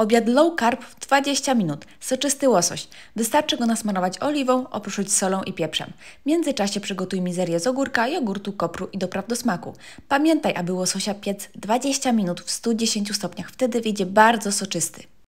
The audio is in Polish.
Obiad low carb w 20 minut. Soczysty łosoś. Wystarczy go nasmarować oliwą, opruszyć solą i pieprzem. W międzyczasie przygotuj mizerię z ogórka, jogurtu, kopru i dopraw do smaku. Pamiętaj, aby łososia piec 20 minut w 110 stopniach. Wtedy wyjdzie bardzo soczysty.